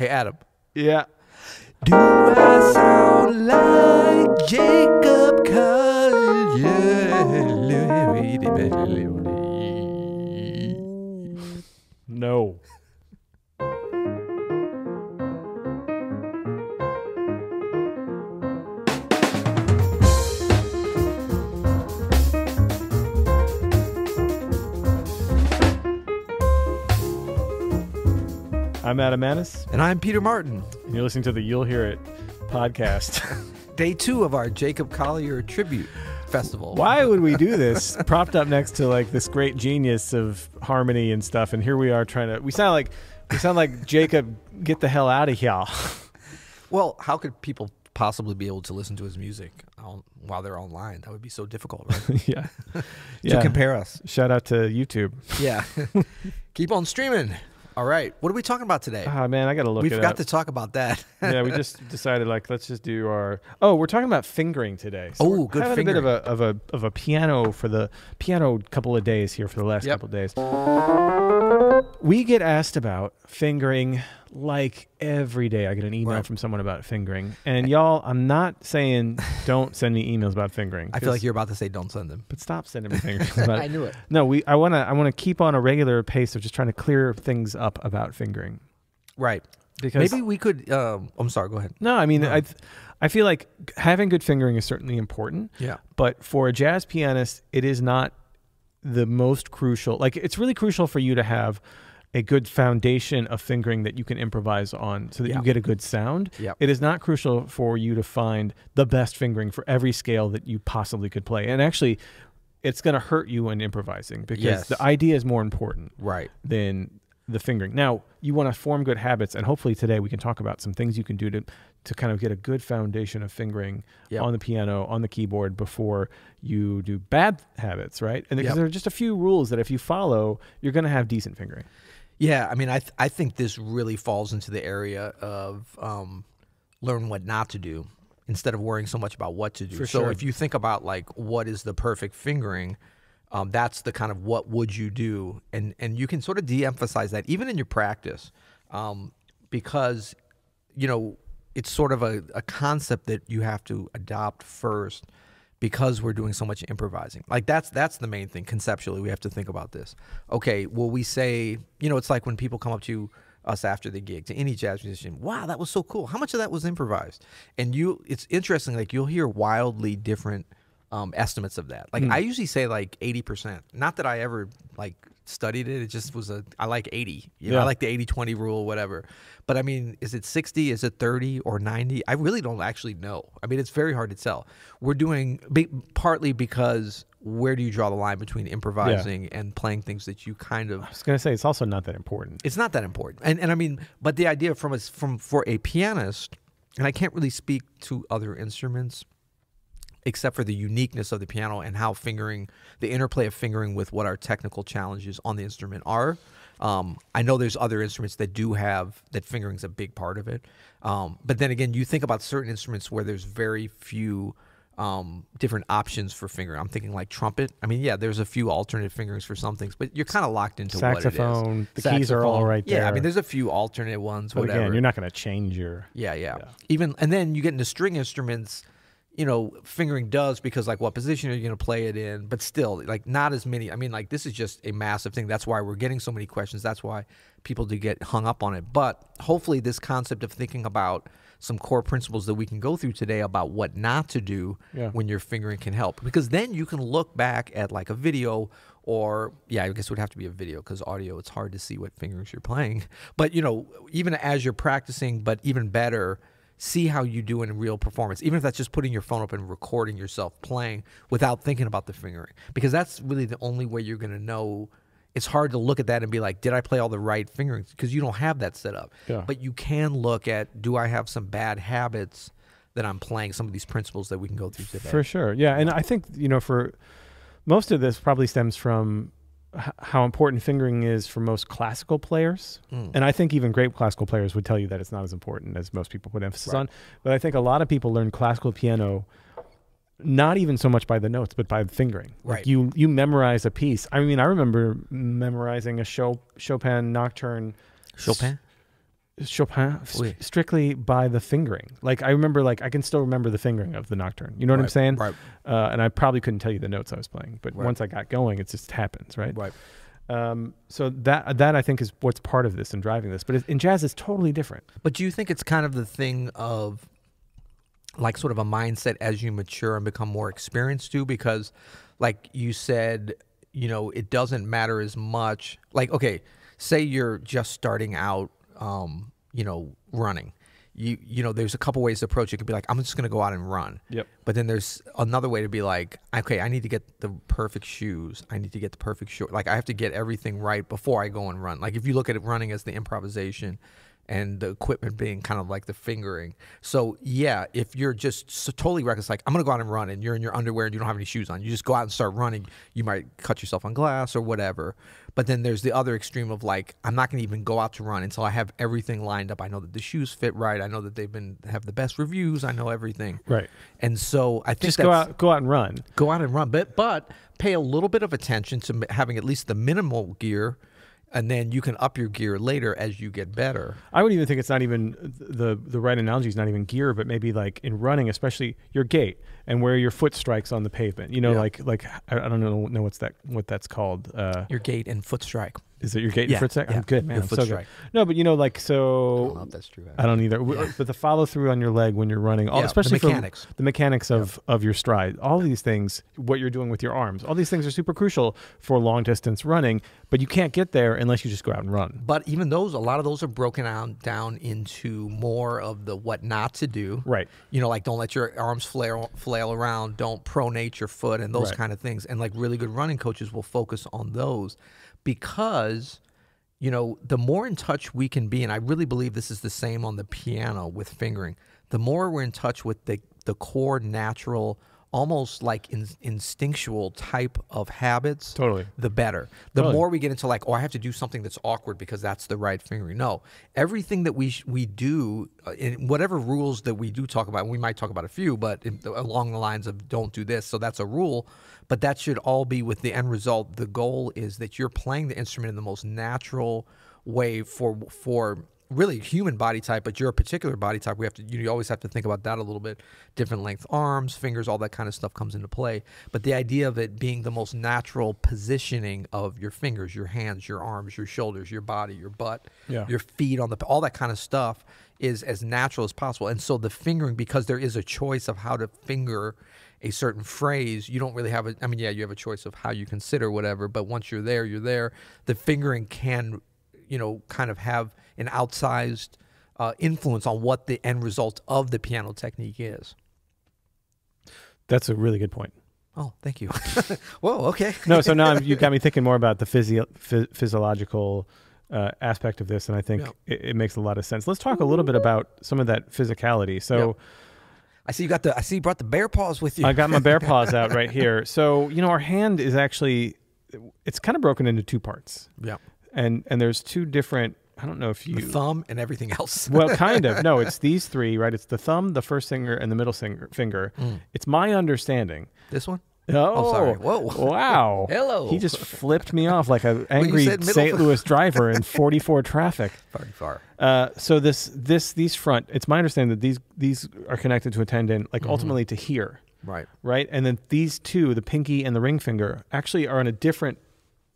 Hey, Adam. Yeah. Do I sound like Jacob Collier? No. I'm Adam Manis. And I'm Peter Martin. And you're listening to the You'll Hear It podcast. Day two of our Jacob Collier tribute festival. Why would we do this? Propped up next to like this great genius of harmony and stuff, and here we are trying to. We sound like we sound like Jacob. Get the hell out of here. well, how could people possibly be able to listen to his music on, while they're online? That would be so difficult, right? yeah. to yeah. compare us. Shout out to YouTube. Yeah. Keep on streaming. All right. What are we talking about today? Ah, man, I got to look. We forgot up. to talk about that. yeah, we just decided like let's just do our. Oh, we're talking about fingering today. So oh, good. Having fingering. a bit of a of a of a piano for the piano couple of days here for the last yep. couple of days. We get asked about fingering like every day I get an email right. from someone about fingering. And y'all, I'm not saying don't send me emails about fingering. I feel like you're about to say don't send them. But stop sending me fingers I knew it. No, we I want to I want to keep on a regular pace of just trying to clear things up about fingering. Right. Because maybe we could um, I'm sorry, go ahead. No, I mean no. I I feel like having good fingering is certainly important. Yeah. But for a jazz pianist, it is not the most crucial. Like it's really crucial for you to have a good foundation of fingering that you can improvise on so that you get a good sound. Yep. It is not crucial for you to find the best fingering for every scale that you possibly could play. And actually, it's going to hurt you when improvising because yes. the idea is more important right. than the fingering. Now, you want to form good habits, and hopefully today we can talk about some things you can do to to kind of get a good foundation of fingering yep. on the piano, on the keyboard before you do bad habits, right? And because yep. there are just a few rules that if you follow, you're going to have decent fingering. Yeah, I mean, I th- I think this really falls into the area of um, learn what not to do instead of worrying so much about what to do. For so sure. if you think about like what is the perfect fingering, um, that's the kind of what would you do, and and you can sort of de-emphasize that even in your practice, um, because you know it's sort of a, a concept that you have to adopt first because we're doing so much improvising. Like that's that's the main thing conceptually. We have to think about this. Okay, will we say you know it's like when people come up to us after the gig to any jazz musician, wow, that was so cool. How much of that was improvised? And you, it's interesting. Like you'll hear wildly different um, estimates of that. Like mm. I usually say like eighty percent. Not that I ever like studied it. It just was a I like 80. You know, yeah. I like the 80-20 rule, whatever. But I mean, is it 60? Is it 30 or 90? I really don't actually know. I mean, it's very hard to tell. We're doing be, partly because where do you draw the line between improvising yeah. and playing things that you kind of I was going to say it's also not that important. It's not that important. And and I mean, but the idea from us from for a pianist, and I can't really speak to other instruments except for the uniqueness of the piano and how fingering the interplay of fingering with what our technical challenges on the instrument are. Um, I know there's other instruments that do have that fingering's a big part of it. Um, but then again, you think about certain instruments where there's very few um, different options for fingering. I'm thinking like trumpet. I mean, yeah, there's a few alternate fingerings for some things, but you're kind of locked into saxophone. The saxophone. keys are all right there. Yeah, I mean, there's a few alternate ones. But whatever. Again, you're not going to change your. Yeah, yeah, yeah. Even and then you get into string instruments you know, fingering does because like what position are you going to play it in? But still, like not as many. I mean, like this is just a massive thing. That's why we're getting so many questions. That's why people do get hung up on it. But hopefully, this concept of thinking about some core principles that we can go through today about what not to do yeah. when you're fingering can help because then you can look back at like a video or yeah, I guess it would have to be a video because audio it's hard to see what fingers you're playing. But you know, even as you're practicing, but even better see how you do in real performance, even if that's just putting your phone up and recording yourself playing without thinking about the fingering, because that's really the only way you're going to know. It's hard to look at that and be like, did I play all the right fingerings? Because you don't have that set up. Yeah. But you can look at, do I have some bad habits that I'm playing? Some of these principles that we can go through today. For sure. Yeah. And I think, you know, for most of this probably stems from how important fingering is for most classical players. Mm. And I think even great classical players would tell you that it's not as important as most people put emphasis right. on. But I think a lot of people learn classical piano not even so much by the notes, but by the fingering. Right. Like you you memorize a piece. I mean, I remember memorizing a Chopin nocturne. Chopin. Chopin st- strictly by the fingering. Like I remember, like I can still remember the fingering of the nocturne. You know what I'm saying? Right. Uh, and I probably couldn't tell you the notes I was playing, but right. once I got going, it just happens, right? Right. Um, so that that I think is what's part of this and driving this. But in jazz, it's totally different. But do you think it's kind of the thing of like sort of a mindset as you mature and become more experienced too? Because, like you said, you know, it doesn't matter as much. Like okay, say you're just starting out um, you know, running. You you know, there's a couple ways to approach it. could be like, I'm just gonna go out and run. Yep. But then there's another way to be like, okay, I need to get the perfect shoes. I need to get the perfect short. Like I have to get everything right before I go and run. Like if you look at it running as the improvisation and the equipment being kind of like the fingering. So yeah, if you're just so totally reckless, like I'm gonna go out and run, and you're in your underwear and you don't have any shoes on, you just go out and start running. You might cut yourself on glass or whatever. But then there's the other extreme of like I'm not gonna even go out to run until I have everything lined up. I know that the shoes fit right. I know that they've been have the best reviews. I know everything. Right. And so I think just go out, go out and run. Go out and run, but but pay a little bit of attention to having at least the minimal gear and then you can up your gear later as you get better. I would even think it's not even the the right analogy is not even gear, but maybe like in running, especially your gait and where your foot strikes on the pavement. You know, yeah. like like I don't know know what's that what that's called. Uh, your gait and foot strike. Is it you're getting yeah, for a second? Yeah. I'm good, man. Your I'm so good. Right. No, but you know, like so. I don't know if that's true. Either. I don't either. Uh, yeah. But the follow through on your leg when you're running, all, yeah, especially the mechanics, the mechanics of of your stride, all these things, what you're doing with your arms, all these things are super crucial for long distance running. But you can't get there unless you just go out and run. But even those, a lot of those are broken down down into more of the what not to do. Right. You know, like don't let your arms flail flail around, don't pronate your foot, and those right. kind of things. And like really good running coaches will focus on those because you know the more in touch we can be and i really believe this is the same on the piano with fingering the more we're in touch with the the core natural almost like in, instinctual type of habits, totally, the better. The totally. more we get into like, oh, I have to do something that's awkward because that's the right fingering. No, everything that we we do, uh, in whatever rules that we do talk about, we might talk about a few, but in, along the lines of don't do this, so that's a rule. But that should all be with the end result. The goal is that you're playing the instrument in the most natural way for for really human body type, but you're a particular body type, we have to you always have to think about that a little bit. Different length arms, fingers, all that kind of stuff comes into play. But the idea of it being the most natural positioning of your fingers, your hands, your arms, your shoulders, your body, your butt, yeah. your feet on the all that kind of stuff is as natural as possible. And so the fingering, because there is a choice of how to finger a certain phrase, you don't really have a. I mean, yeah, you have a choice of how you consider whatever, but once you're there, you're there. The fingering can you know, kind of have an outsized uh, influence on what the end result of the piano technique is. That's a really good point. Oh, thank you. Whoa, okay. no, so now you got me thinking more about the physio- physiological uh, aspect of this, and I think it, it, makes a lot of sense. Let's talk a little bit about some of that physicality. So. I see you got the. I see you brought the bear paws with you. I got my bear paws out right here. So you know, our hand is actually, it's kind of broken into two parts. Yeah and and there's two different. I don't know if you the thumb and everything else. well, kind of. No, it's these three, right? It's the thumb, the first finger, and the middle finger. Mm. It's my understanding. This one. Oh, sorry. Whoa. Wow. Hello. He just flipped me off like an angry St. Louis driver in 44 traffic. Very far. Uh, so this this these front. It's my understanding that these these are connected to a tendon, like mm-hmm. ultimately to here. Right. Right. And then these two, the pinky and the ring finger, actually are on a different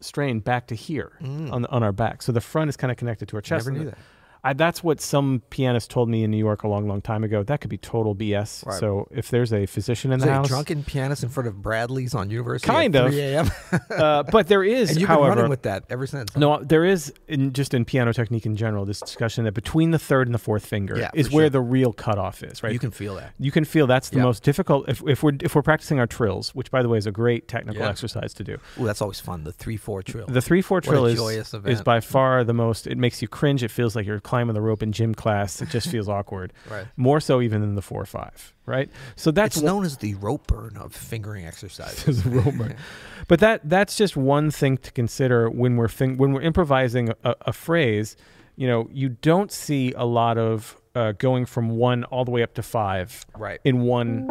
strain back to here mm. on, the, on our back. So the front is kind of connected to our chest. Never knew that. I, that's what some pianist told me in New York a long, long time ago. That could be total BS. Right. So if there's a physician in is the house, drunken pianist in front of Bradley's on University, kind of, 3 a.m. uh, but there is, and you've however, been running with that ever since. Huh? No, there is in, just in piano technique in general this discussion that between the third and the fourth finger yeah, is where sure. the real cutoff is. Right, you can feel that. You can feel that's the yep. most difficult. If, if we're if we're practicing our trills, which by the way is a great technical yeah. exercise to do. Ooh, that's always fun. The three four trill. The three four trill is, is by far the most. It makes you cringe. It feels like you're climbing the rope in gym class. It just feels awkward. Right. More so even than the four or five. Right. So that's it's known as the rope burn of fingering exercises. rope burn. but that that's just one thing to consider when we're when we're improvising a, a, phrase. You know, you don't see a lot of uh, going from one all the way up to five. Right. In one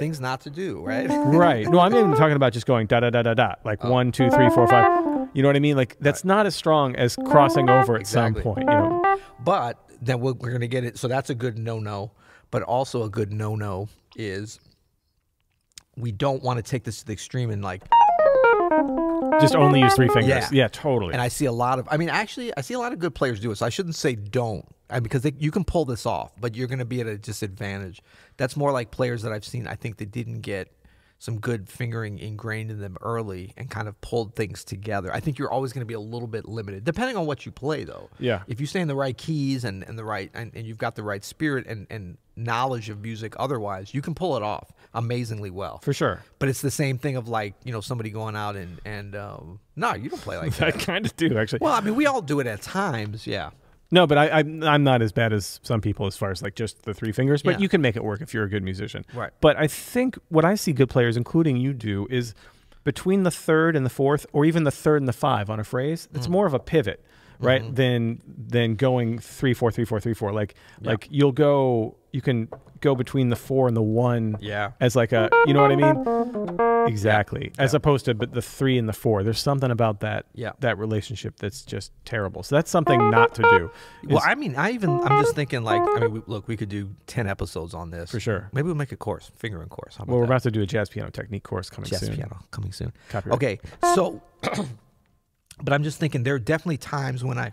things not to do, right? right. No, I'm even talking about just going da da da da da, like oh. one, two, three, four, five. You know what I mean? Like that's not as strong as crossing over at exactly. some point. You know. But then we're, we're going to get it. So that's a good no-no. But also a good no-no is we don't want to take this to the extreme and like just only use three fingers. Yeah. yeah, totally. And I see a lot of. I mean, actually, I see a lot of good players do it. So I shouldn't say don't I, because they, you can pull this off, but you're going to be at a disadvantage. That's more like players that I've seen. I think that didn't get some good fingering ingrained in them early and kind of pulled things together. I think you're always going to be a little bit limited, depending on what you play, though. Yeah. If you stay in the right keys and, and the right and, and you've got the right spirit and, and knowledge of music otherwise, you can pull it off amazingly well. For sure. But it's the same thing of like, you know, somebody going out and, and um, no, you don't play like that. I kind of do, actually. Well, I mean, we all do it at times, yeah. No, but I, I'm I'm not as bad as some people as far as like just the three fingers. But Yeah. you can make it work if you're a good musician. Right. But I think what I see good players, including you, do is between the third and the fourth, or even the third and the five on a phrase. It's mm. more of a pivot right? Mm -hmm. Than than going three four three four three four. Like yeah. like you'll go you can go between the four and the one. Yeah. As like a, you know what I mean? Exactly. Yeah. As opposed to but the three and the four. There's something about that. Yeah. That relationship that's just terrible. So that's something not to do. Is, well, I mean, I even I'm just thinking like, I mean, we, look, we could do ten episodes on this for sure. Maybe we'll make a course, fingering course. well, we're that? about to do a jazz piano technique course coming jazz soon. Jazz piano coming soon. Copyright. Okay, so. But I'm just thinking there are definitely times when I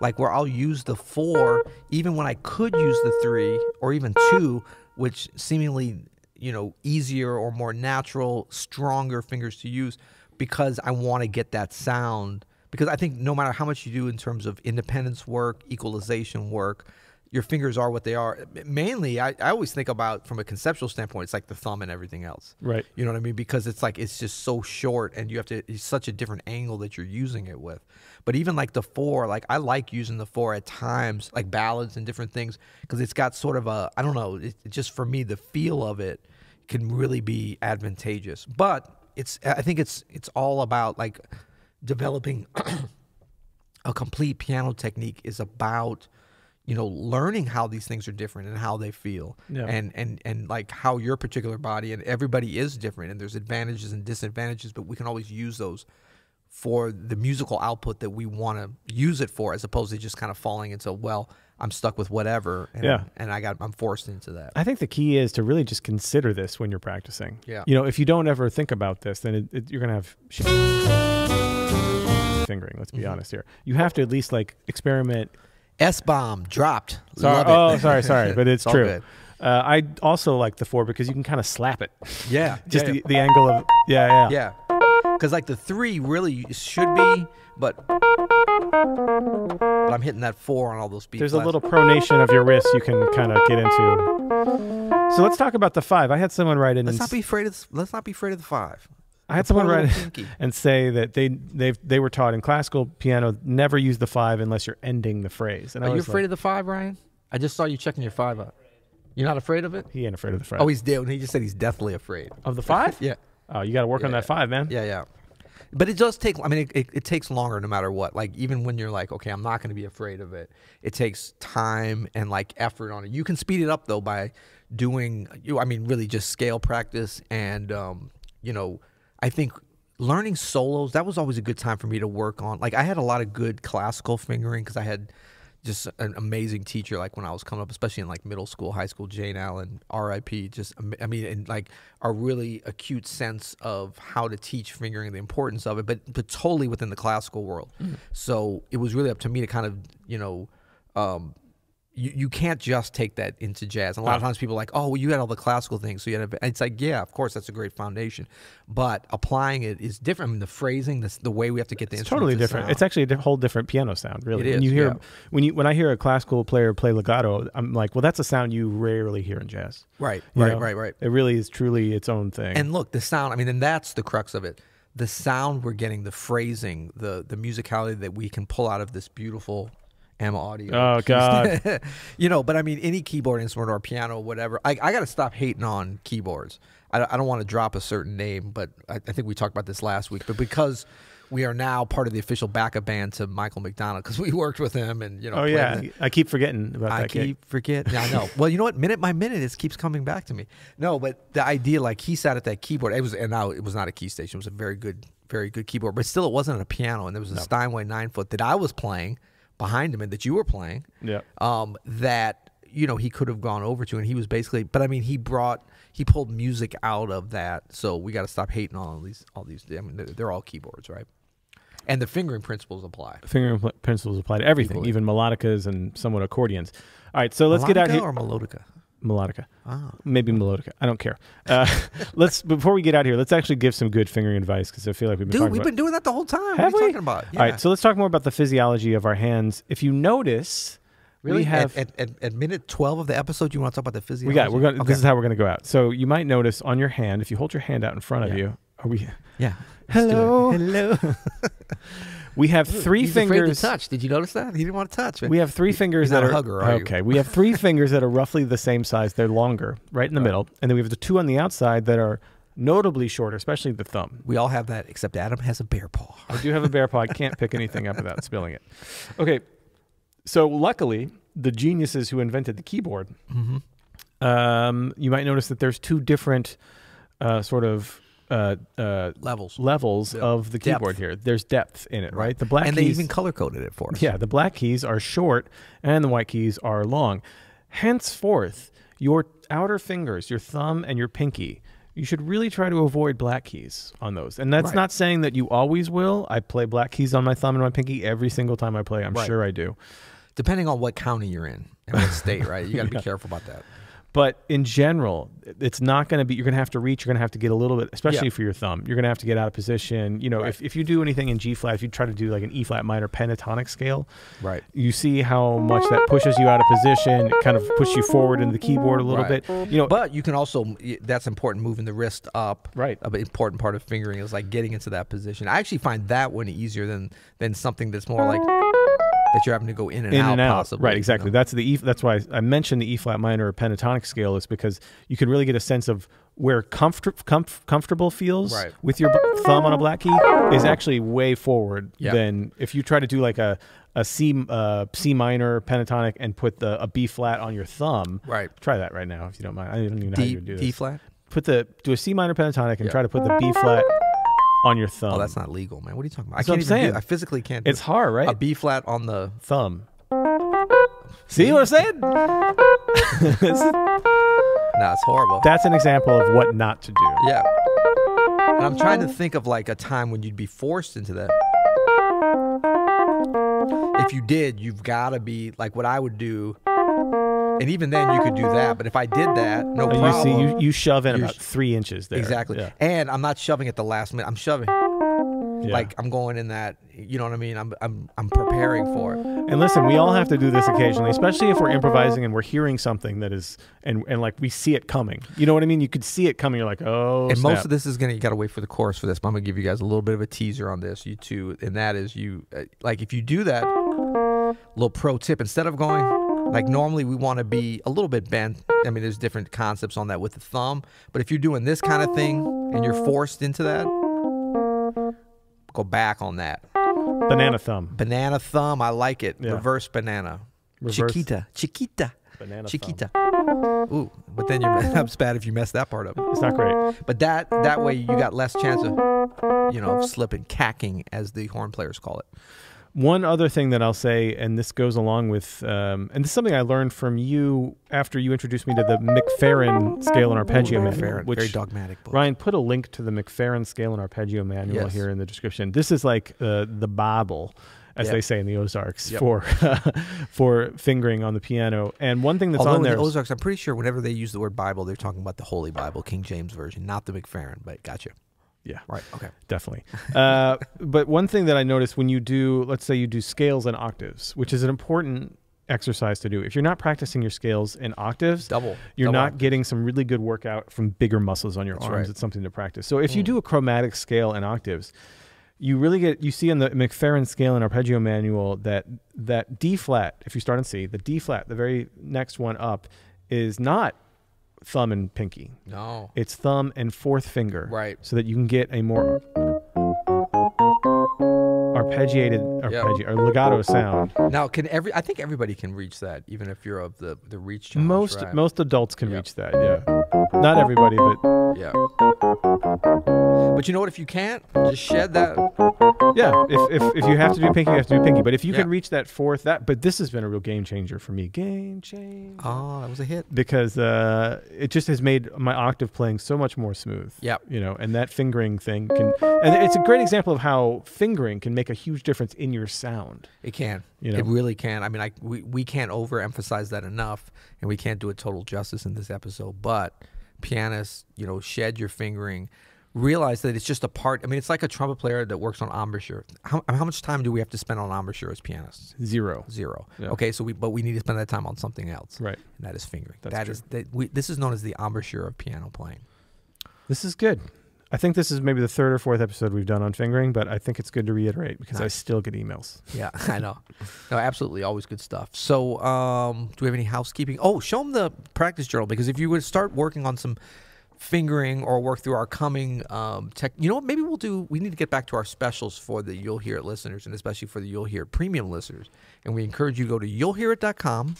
like where I'll use the four even when I could use the three or even two, which seemingly you know easier or more natural, stronger fingers to use because I want to get that sound. Because I think no matter how much you do in terms of independence work, equalization work, your fingers are what they are. Mainly, I, I always think about from a conceptual standpoint, it's like the thumb and everything else. Right. You know what I mean? Because it's like it's just so short, and you have to. It's such a different angle that you're using it with. But even like the four, like I like using the four at times, like ballads and different things, because it's got sort of a I don't know. It, just for me, the feel of it can really be advantageous. But it's I think it's it's all about like developing a complete piano technique is about you know learning how these things are different and how they feel yeah. and and and like how your particular body and everybody is different and there's advantages and disadvantages but we can always use those for the musical output that we want to use it for as opposed to just kind of falling into well i'm stuck with whatever and, yeah. and i got i'm forced into that i think the key is to really just consider this when you're practicing yeah you know if you don't ever think about this then it, it, you're gonna have fingering let's be mm -hmm. honest here you have to at least like experiment S bomb dropped. Sorry. Oh, sorry, sorry, but it's, it's true. Uh, I also like the four because you can kind of slap it. Yeah, just yeah, the, yeah. the angle of yeah, yeah, yeah. Because like the three really should be, but but I'm hitting that four on all those beats. There's a little pronation of your wrist you can kind of get into. So let's talk about the five. I had someone write in. Let's not be afraid of. Let's not be afraid of the five. I had someone write and say that they they they were taught in classical piano never use the five unless you're ending the phrase. And Are I you afraid like, of the five, Ryan? I just saw you checking your five up. You're not afraid of it? He ain't afraid of the five. Oh, he's dead. He just said he's deathly afraid of the five. yeah. Oh, you got to work yeah, on that five, man. Yeah, yeah. But it does take. I mean, it, it, it takes longer no matter what. Like even when you're like, okay, I'm not going to be afraid of it. It takes time and like effort on it. You can speed it up though by doing. You, I mean, really just scale practice and um, you know I think learning solos that was always a good time for me to work on. Like I had a lot of good classical fingering because I had just an amazing teacher. Like when I was coming up, especially in like middle school, high school, Jane Allen, R.I.P. Just I mean, and like a really acute sense of how to teach fingering, the importance of it, but but totally within the classical world. Mm -hmm. So it was really up to me to kind of you know. Um, you, you can't just take that into jazz. And a lot of times people are like, oh, well, you had all the classical things. So you had a, it's like, yeah, of course, that's a great foundation. But applying it is different. I mean, the phrasing, the, the way we have to get the it's totally different. it's actually a whole different piano sound, really. It is, you hear yeah. when you when I hear a classical player play legato, I'm like, well, that's a sound you rarely hear in jazz. Right, you right, know? right, right. It really is truly its own thing. And look, the sound. I mean, and that's the crux of it. The sound we're getting, the phrasing, the the musicality that we can pull out of this beautiful M audio. Oh God, you know. But I mean, any keyboard instrument or piano, whatever. I, I got to stop hating on keyboards. I, I don't want to drop a certain name, but I, I think we talked about this last week. But because we are now part of the official backup band to Michael McDonald because we worked with him and you know. Oh yeah, the, I keep forgetting about I that. I keep kid. forgetting. Yeah, I know. well, you know what? Minute by minute, it keeps coming back to me. No, but the idea, like he sat at that keyboard. It was and now it was not a key station. It was a very good, very good keyboard, but still, it wasn't a piano. And there was a no. Steinway nine foot that I was playing behind him and that you were playing. Yeah. Um, that you know he could have gone over to, and he was basically. But I mean, he brought he pulled music out of that. So we got to stop hating on all these all these. I mean, they're, they're all keyboards, right? And the fingering principles apply. Fingering pl- principles apply to everything, Equally. even melodicas and somewhat accordions. All right, so let's melodica get out here. or melodica? melodica. Ah. Maybe melodica. I don't care. Uh, let's before we get out here, let's actually give some good fingering advice because I feel like we've been dude, we've about, been doing that the whole time. Have what we? talking about? Yeah. All right, so let's talk more about the physiology of our hands. If you notice, really we have at, at, at, minute twelve of the episode, you want to talk about the physiology. We got. We're going. Okay. This is how we're going to go out. So you might notice on your hand if you hold your hand out in front yeah. of you. Are we? Yeah. Hello. Hello. We have hmm, three He's fingers. To touch. Did you notice that? He didn't want to touch. We have three fingers that are hugger, are okay. we have three fingers that are roughly the same size. They're longer, right in the oh. middle, and then we have the two on the outside that are notably shorter, especially the thumb. We all have that, except Adam has a bear paw. I do have a bear paw. I can't pick anything up without spilling it. Okay, so luckily, the geniuses who invented the keyboard. Mm -hmm. um, you might notice that there's two different uh, sort of uh, uh, levels levels of the keyboard depth. here. There's depth in it, right? The black and keys, they even color coded it for us. Yeah, the black keys are short and the white keys are long. Henceforth, your outer fingers, your thumb and your pinky, you should really try to avoid black keys on those. And that's right. not saying that you always will. I play black keys on my thumb and my pinky every single time I play. I'm right. sure I do. Depending on what county you're in and what state, right? You got to be yeah. careful about that. But in general, it's not going to be. You're going to have to reach. You're going to have to get a little bit, especially yeah. for your thumb. You're going to have to get out of position. You know, right. if, if you do anything in G flat, if you try to do like an E flat minor pentatonic scale, right? You see how much that pushes you out of position. It kind of pushes you forward in the keyboard a little right. bit. You know, but you can also that's important. Moving the wrist up, right? An important part of fingering is like getting into that position. I actually find that one easier than than something that's more like that you're having to go in and, in out, and out. Possibly, right, exactly. You know? That's the E. That's why I mentioned the E flat minor or pentatonic scale is because you can really get a sense of where comfort, comf, comfortable feels right. with your thumb on a black key is actually way forward yep. than if you try to do like a a C uh, C minor pentatonic and put the a B flat on your thumb. Right. Try that right now if you don't mind. I don't even know D, how you would do this. D flat. Put the do a C minor pentatonic and yep. try to put the B flat on your thumb. Oh, that's not legal, man. What are you talking about? That's I can't even saying. do I physically can't It's hard, right? A B flat on the thumb. See what I'm saying? nah, it's horrible. That's an example of what not to do. Yeah. And I'm trying to think of like a time when you'd be forced into that. If you did, you've got to be like what I would do and even then, you could do that. But if I did that, no problem. You, see, you, you shove in about three inches there. Exactly. Yeah. And I'm not shoving at the last minute. I'm shoving. Yeah. Like I'm going in that, you know what I mean? I'm, I'm I'm preparing for it. And listen, we all have to do this occasionally, especially if we're improvising and we're hearing something that is and and like we see it coming. You know what I mean? You could see it coming. You're like, oh. And snap. most of this is gonna you gotta wait for the chorus for this. But I'm gonna give you guys a little bit of a teaser on this, you two, and that is you uh, like if you do that, little pro tip instead of going like normally we want to be a little bit bent. I mean, there's different concepts on that with the thumb, but if you're doing this kind of thing and you're forced into that, go back on that. Banana thumb. Banana thumb. I like it. Yeah. Reverse banana. Reverse. Chiquita. Chiquita. Banana Chiquita. Thumb. Ooh, but then you're up's bad if you mess that part up. It's not great. But that that way you got less chance of you know slipping, cacking as the horn players call it. One other thing that I'll say, and this goes along with, um, and this is something I learned from you after you introduced me to the McFerrin scale and arpeggio Ooh, manual, which very dogmatic book. Ryan put a link to the McFerrin scale and arpeggio manual yes. here in the description. This is like uh, the Bible as yep. they say in the Ozarks, yep. for for fingering on the piano. And one thing that's Although on there, in the Ozarks, I'm pretty sure whenever they use the word Bible, they're talking about the Holy Bible, King James version, not the McFerrin. But gotcha. Yeah. Right. Okay. Definitely. Uh, but one thing that I noticed when you do, let's say you do scales and octaves, which is an important exercise to do. If you're not practicing your scales and octaves, double, you're double. not getting some really good workout from bigger muscles on your That's arms. Right. It's something to practice. So if mm. you hmm. do a chromatic scale and octaves, you really get you see in the McFerrin scale and arpeggio manual that that D flat, if you start on C, the D flat, the very next one up is not thumb and pinky. No. It's thumb and fourth finger. Right. So that you can get a more arpeggiated arpeggi- yep. or legato sound. Now, can every I think everybody can reach that even if you're of the the reach challenge, Most right? most adults can yep. reach that. Yeah. Not everybody, but yeah. But you know what? If you can't, just shed that. Yeah. If if, if you have to do pinky, you have to do pinky. But if you yeah. can reach that fourth, that but this has been a real game changer for me. Game change. Oh, ah, that was a hit. Because uh, it just has made my octave playing so much more smooth. Yeah. You know, and that fingering thing can, and it's a great example of how fingering can make a huge difference in your sound. It can. You know? It really can. I mean, I we, we can't overemphasize that enough, and we can't do it total justice in this episode. But pianists, you know, shed your fingering. Realize that it's just a part. I mean, it's like a trumpet player that works on embouchure. How, how much time do we have to spend on embouchure as pianists? Zero. Zero. Yeah. Okay, so we but we need to spend that time on something else. Right. And that is fingering. That's that, is, that we, this is known as the embouchure of piano playing. This is good. I think this is maybe the third or fourth episode we've done on fingering, but I think it's good to reiterate because nice. I still get emails. Yeah, I know. No, absolutely, always good stuff. So, um, do we have any housekeeping? Oh, show them the practice journal because if you would start working on some fingering or work through our coming um, tech, you know what? Maybe we'll do. We need to get back to our specials for the You'll Hear It listeners and especially for the You'll Hear It premium listeners. And we encourage you to go to you'llhearit.com.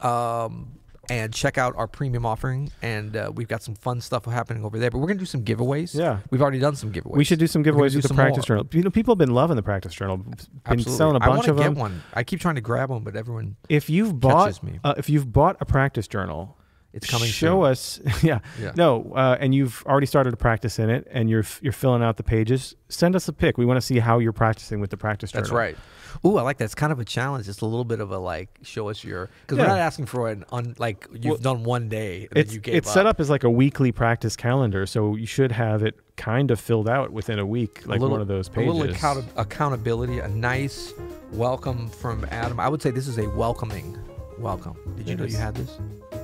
Um, and check out our premium offering. And uh, we've got some fun stuff happening over there. But we're gonna do some giveaways. Yeah, we've already done some giveaways. We should do some giveaways do with some the practice more. journal. You know, people have been loving the practice journal. Been Absolutely. selling a bunch I of get them. One. I keep trying to grab one, but everyone. If you've bought, me. Uh, if you've bought a practice journal, it's coming. Show soon. us, yeah. yeah. No, uh, and you've already started to practice in it, and you're you're filling out the pages. Send us a pic. We want to see how you're practicing with the practice. That's right. Ooh, I like that. It's kind of a challenge. It's a little bit of a like, show us your because yeah. we're not asking for an on like you've well, done one day. it's it's up. set up as like a weekly practice calendar, so you should have it kind of filled out within a week, like a little, one of those pages. A little account accountability, a nice welcome from Adam. I would say this is a welcoming welcome. Did you it know is. you had this?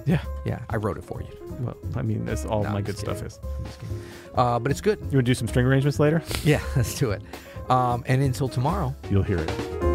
Yeah. Yeah. I wrote it for you. Well, I mean, that's all No, my I'm good stuff is. Uh, but it's good. You want to do some string arrangements later? Yeah, let's do it. Um, and until tomorrow. You'll hear it.